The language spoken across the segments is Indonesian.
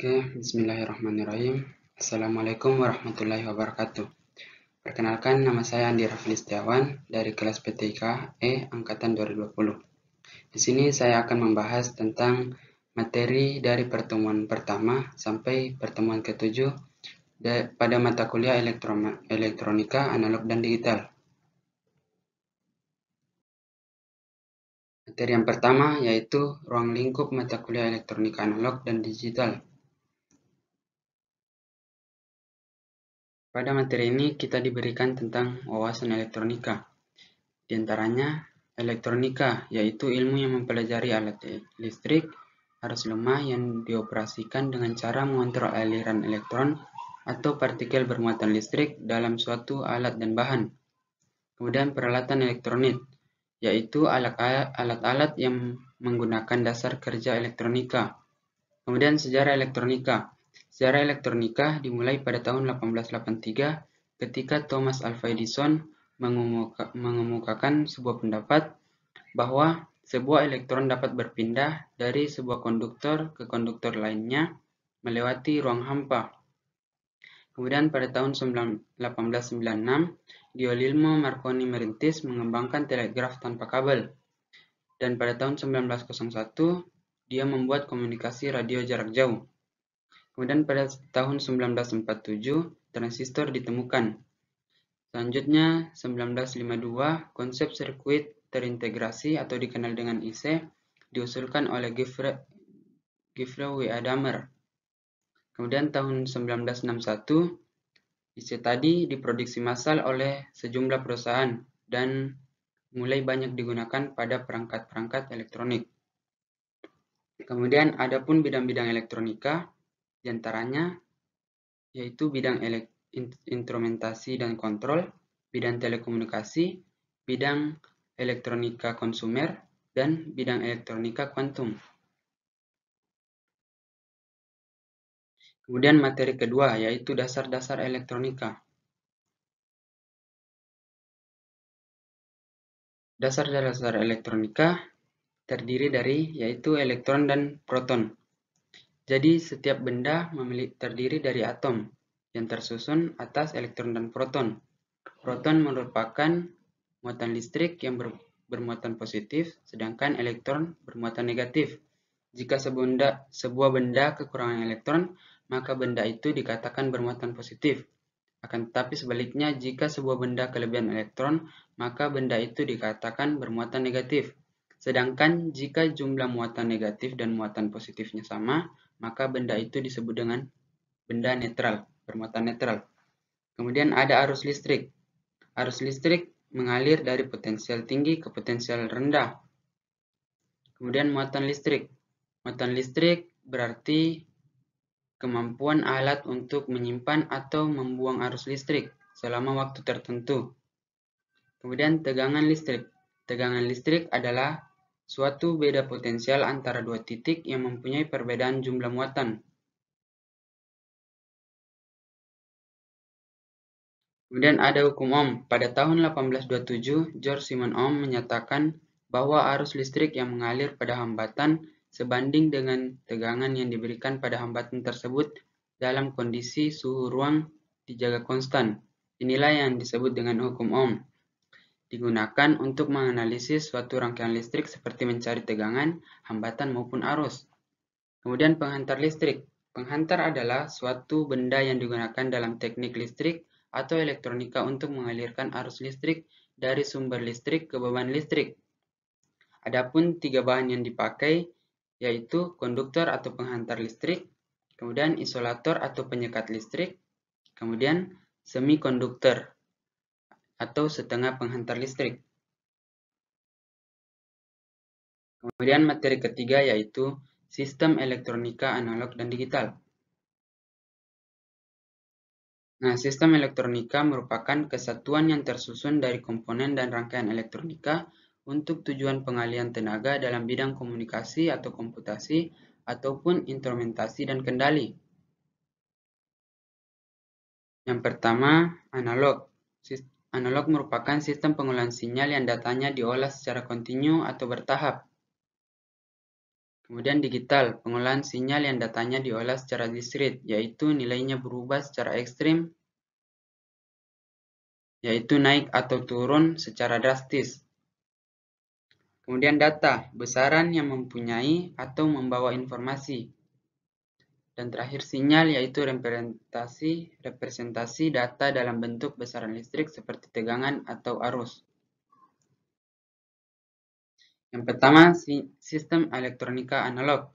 Oke, bismillahirrahmanirrahim. Assalamualaikum warahmatullahi wabarakatuh. Perkenalkan, nama saya Andi Rafli Setiawan dari kelas PTIK E Angkatan 2020. Di sini saya akan membahas tentang materi dari pertemuan pertama sampai pertemuan ketujuh pada mata kuliah elektronika, analog, dan digital. Materi yang pertama yaitu ruang lingkup mata kuliah elektronika analog dan digital. Pada materi ini kita diberikan tentang wawasan elektronika. Di antaranya elektronika yaitu ilmu yang mempelajari alat listrik, arus lemah yang dioperasikan dengan cara mengontrol aliran elektron atau partikel bermuatan listrik dalam suatu alat dan bahan. Kemudian peralatan elektronik yaitu alat-alat yang menggunakan dasar kerja elektronika. Kemudian sejarah elektronika Sejarah elektronika dimulai pada tahun 1883 ketika Thomas Alva Edison mengemuka, mengemukakan sebuah pendapat bahwa sebuah elektron dapat berpindah dari sebuah konduktor ke konduktor lainnya melewati ruang hampa. Kemudian pada tahun 1896, Giolilmo Marconi merintis mengembangkan telegraf tanpa kabel. Dan pada tahun 1901, dia membuat komunikasi radio jarak jauh. Kemudian pada tahun 1947, transistor ditemukan. Selanjutnya, 1952, konsep sirkuit terintegrasi atau dikenal dengan IC diusulkan oleh Giffre, Giffre W. Adamer. Kemudian tahun 1961, IC tadi diproduksi massal oleh sejumlah perusahaan dan mulai banyak digunakan pada perangkat-perangkat elektronik. Kemudian ada pun bidang-bidang elektronika, diantaranya yaitu bidang instrumentasi dan kontrol, bidang telekomunikasi, bidang elektronika konsumer, dan bidang elektronika kuantum. Kemudian materi kedua yaitu dasar-dasar elektronika. Dasar-dasar elektronika terdiri dari yaitu elektron dan proton. Jadi setiap benda memiliki terdiri dari atom yang tersusun atas elektron dan proton. Proton merupakan muatan listrik yang ber, bermuatan positif, sedangkan elektron bermuatan negatif. Jika sebenda, sebuah benda kekurangan elektron, maka benda itu dikatakan bermuatan positif. Akan tetapi sebaliknya, jika sebuah benda kelebihan elektron, maka benda itu dikatakan bermuatan negatif. Sedangkan jika jumlah muatan negatif dan muatan positifnya sama, maka benda itu disebut dengan benda netral, permuatan netral. Kemudian ada arus listrik. Arus listrik mengalir dari potensial tinggi ke potensial rendah. Kemudian muatan listrik. Muatan listrik berarti kemampuan alat untuk menyimpan atau membuang arus listrik selama waktu tertentu. Kemudian tegangan listrik. Tegangan listrik adalah suatu beda potensial antara dua titik yang mempunyai perbedaan jumlah muatan. Kemudian ada hukum Ohm. Pada tahun 1827, George Simon Ohm menyatakan bahwa arus listrik yang mengalir pada hambatan sebanding dengan tegangan yang diberikan pada hambatan tersebut dalam kondisi suhu ruang dijaga konstan. Inilah yang disebut dengan hukum Ohm digunakan untuk menganalisis suatu rangkaian listrik seperti mencari tegangan, hambatan, maupun arus. Kemudian penghantar listrik. Penghantar adalah suatu benda yang digunakan dalam teknik listrik atau elektronika untuk mengalirkan arus listrik dari sumber listrik ke beban listrik. Adapun tiga bahan yang dipakai yaitu konduktor atau penghantar listrik, kemudian isolator atau penyekat listrik, kemudian semikonduktor atau setengah penghantar listrik. Kemudian materi ketiga yaitu sistem elektronika analog dan digital. Nah, sistem elektronika merupakan kesatuan yang tersusun dari komponen dan rangkaian elektronika untuk tujuan pengalian tenaga dalam bidang komunikasi atau komputasi ataupun instrumentasi dan kendali. Yang pertama, analog. Analog merupakan sistem pengolahan sinyal yang datanya diolah secara kontinu atau bertahap. Kemudian digital, pengolahan sinyal yang datanya diolah secara diskrit, yaitu nilainya berubah secara ekstrim, yaitu naik atau turun secara drastis. Kemudian data, besaran yang mempunyai atau membawa informasi, dan terakhir sinyal yaitu representasi, representasi data dalam bentuk besaran listrik seperti tegangan atau arus. Yang pertama, sistem elektronika analog.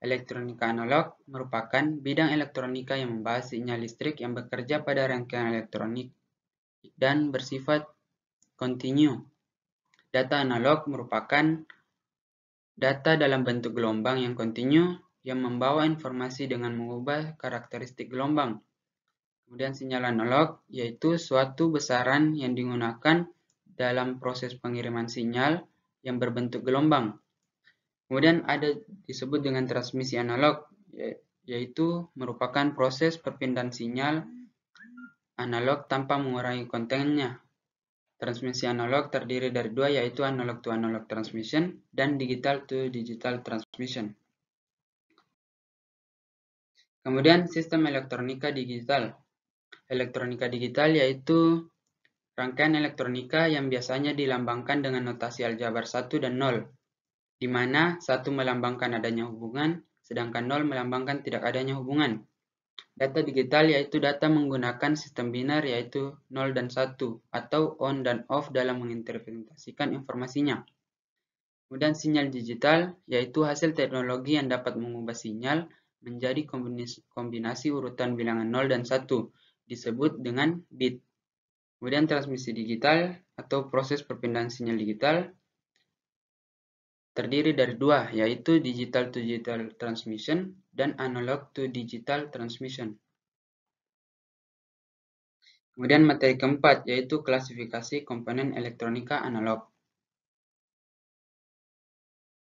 Elektronika analog merupakan bidang elektronika yang membahas sinyal listrik yang bekerja pada rangkaian elektronik dan bersifat kontinu. Data analog merupakan data dalam bentuk gelombang yang kontinu yang membawa informasi dengan mengubah karakteristik gelombang. Kemudian sinyal analog yaitu suatu besaran yang digunakan dalam proses pengiriman sinyal yang berbentuk gelombang. Kemudian ada disebut dengan transmisi analog ya, yaitu merupakan proses perpindahan sinyal analog tanpa mengurangi kontennya. Transmisi analog terdiri dari dua yaitu analog to analog transmission dan digital to digital transmission. Kemudian sistem elektronika digital. Elektronika digital yaitu rangkaian elektronika yang biasanya dilambangkan dengan notasi aljabar 1 dan 0, di mana 1 melambangkan adanya hubungan, sedangkan 0 melambangkan tidak adanya hubungan. Data digital yaitu data menggunakan sistem binar yaitu 0 dan 1 atau on dan off dalam menginterpretasikan informasinya. Kemudian sinyal digital yaitu hasil teknologi yang dapat mengubah sinyal menjadi kombinasi, kombinasi urutan bilangan 0 dan 1, disebut dengan bit. Kemudian transmisi digital atau proses perpindahan sinyal digital terdiri dari dua, yaitu digital to digital transmission dan analog to digital transmission. Kemudian materi keempat, yaitu klasifikasi komponen elektronika analog.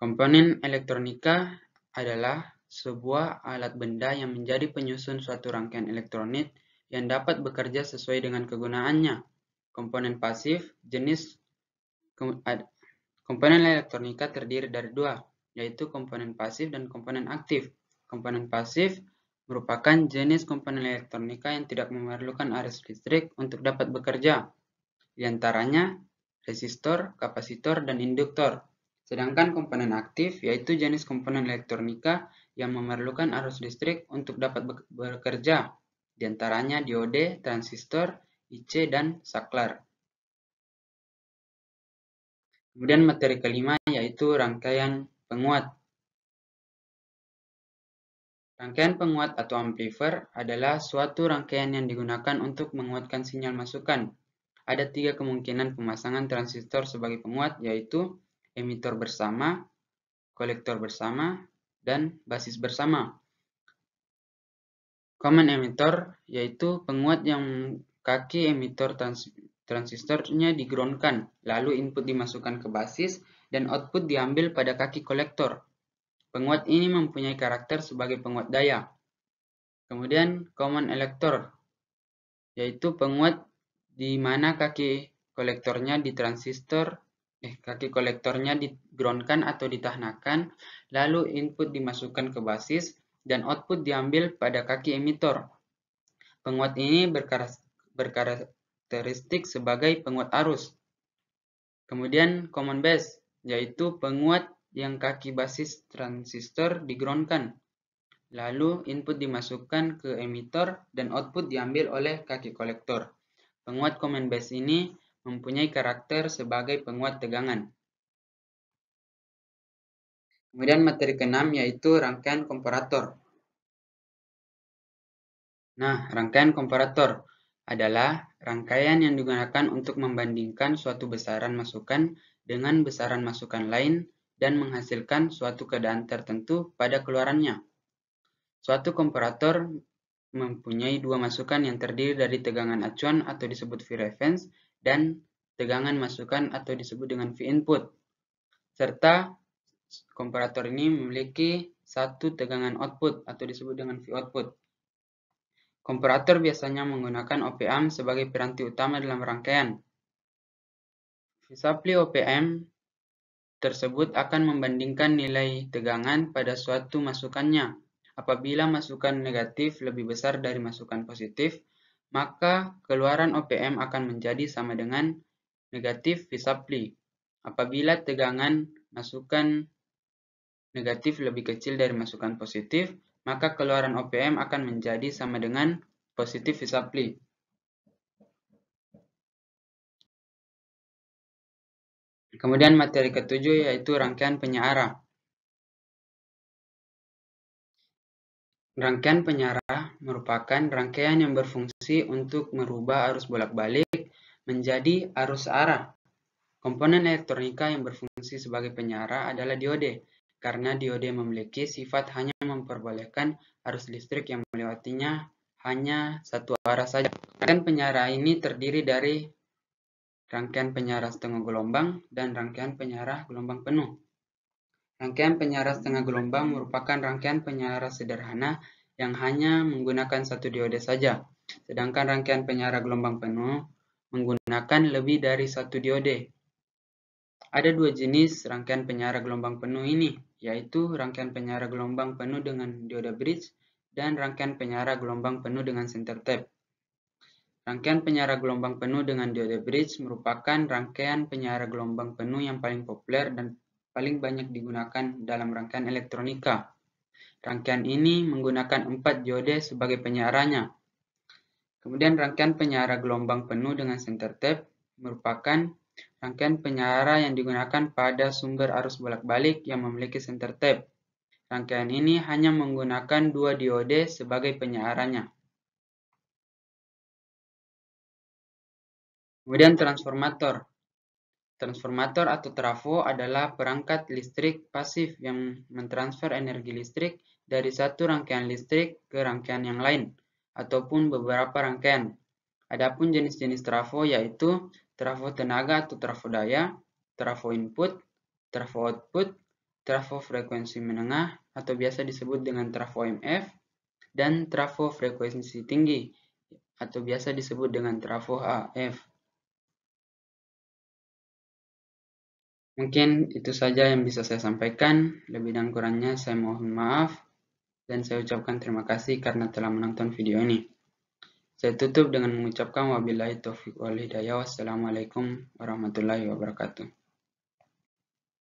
Komponen elektronika adalah sebuah alat benda yang menjadi penyusun suatu rangkaian elektronik yang dapat bekerja sesuai dengan kegunaannya. Komponen pasif, jenis komponen elektronika terdiri dari dua, yaitu komponen pasif dan komponen aktif. Komponen pasif merupakan jenis komponen elektronika yang tidak memerlukan arus listrik untuk dapat bekerja, di antaranya resistor, kapasitor, dan induktor. Sedangkan komponen aktif yaitu jenis komponen elektronika yang memerlukan arus listrik untuk dapat bekerja, diantaranya diode, transistor, IC, dan saklar. Kemudian materi kelima yaitu rangkaian penguat. Rangkaian penguat atau amplifier adalah suatu rangkaian yang digunakan untuk menguatkan sinyal masukan. Ada tiga kemungkinan pemasangan transistor sebagai penguat, yaitu emitor bersama, kolektor bersama, dan basis bersama. Common emitor yaitu penguat yang kaki emitor trans transistornya digroundkan, lalu input dimasukkan ke basis dan output diambil pada kaki kolektor. Penguat ini mempunyai karakter sebagai penguat daya. Kemudian common elektor yaitu penguat di mana kaki kolektornya di transistor eh, kaki kolektornya digroundkan atau ditahnakan, lalu input dimasukkan ke basis, dan output diambil pada kaki emitor. Penguat ini berkarakteristik sebagai penguat arus. Kemudian common base, yaitu penguat yang kaki basis transistor digroundkan. Lalu input dimasukkan ke emitor dan output diambil oleh kaki kolektor. Penguat common base ini mempunyai karakter sebagai penguat tegangan. Kemudian materi keenam yaitu rangkaian komparator. Nah, rangkaian komparator adalah rangkaian yang digunakan untuk membandingkan suatu besaran masukan dengan besaran masukan lain dan menghasilkan suatu keadaan tertentu pada keluarannya. Suatu komparator mempunyai dua masukan yang terdiri dari tegangan acuan atau disebut v reference dan tegangan masukan atau disebut dengan V input. Serta komparator ini memiliki satu tegangan output atau disebut dengan V output. Komparator biasanya menggunakan OPM sebagai peranti utama dalam rangkaian. Visapli OPM tersebut akan membandingkan nilai tegangan pada suatu masukannya. Apabila masukan negatif lebih besar dari masukan positif, maka keluaran OPM akan menjadi sama dengan negatif visapli apabila tegangan masukan negatif lebih kecil dari masukan positif, maka keluaran OPM akan menjadi sama dengan positif visapli. Kemudian materi ketujuh yaitu rangkaian penyiaran. Rangkaian penyarah merupakan rangkaian yang berfungsi untuk merubah arus bolak-balik menjadi arus arah. Komponen elektronika yang berfungsi sebagai penyarah adalah diode, karena diode memiliki sifat hanya memperbolehkan arus listrik yang melewatinya hanya satu arah saja. Rangkaian penyarah ini terdiri dari rangkaian penyarah setengah gelombang dan rangkaian penyarah gelombang penuh. Rangkaian penyaras tengah gelombang merupakan rangkaian penyaras sederhana yang hanya menggunakan satu diode saja, sedangkan rangkaian penyaras gelombang penuh menggunakan lebih dari satu diode. Ada dua jenis rangkaian penyaras gelombang penuh ini, yaitu rangkaian penyaras gelombang penuh dengan dioda bridge dan rangkaian penyaras gelombang penuh dengan center tap. Rangkaian penyaras gelombang penuh dengan diode bridge merupakan rangkaian penyaras gelombang penuh yang paling populer dan paling banyak digunakan dalam rangkaian elektronika. Rangkaian ini menggunakan empat diode sebagai penyiarannya. Kemudian rangkaian penyiara gelombang penuh dengan center tap merupakan rangkaian penyiara yang digunakan pada sumber arus bolak-balik yang memiliki center tap. Rangkaian ini hanya menggunakan dua diode sebagai penyiarannya. Kemudian transformator. Transformator atau trafo adalah perangkat listrik pasif yang mentransfer energi listrik dari satu rangkaian listrik ke rangkaian yang lain, ataupun beberapa rangkaian. Adapun jenis-jenis trafo yaitu trafo tenaga atau trafo daya, trafo input, trafo output, trafo frekuensi menengah atau biasa disebut dengan trafo MF, dan trafo frekuensi tinggi atau biasa disebut dengan trafo AF. Mungkin itu saja yang bisa saya sampaikan. Lebih dan kurangnya saya mohon maaf dan saya ucapkan terima kasih karena telah menonton video ini. Saya tutup dengan mengucapkan wabillahi taufiq wal hidayah. Wassalamualaikum warahmatullahi wabarakatuh.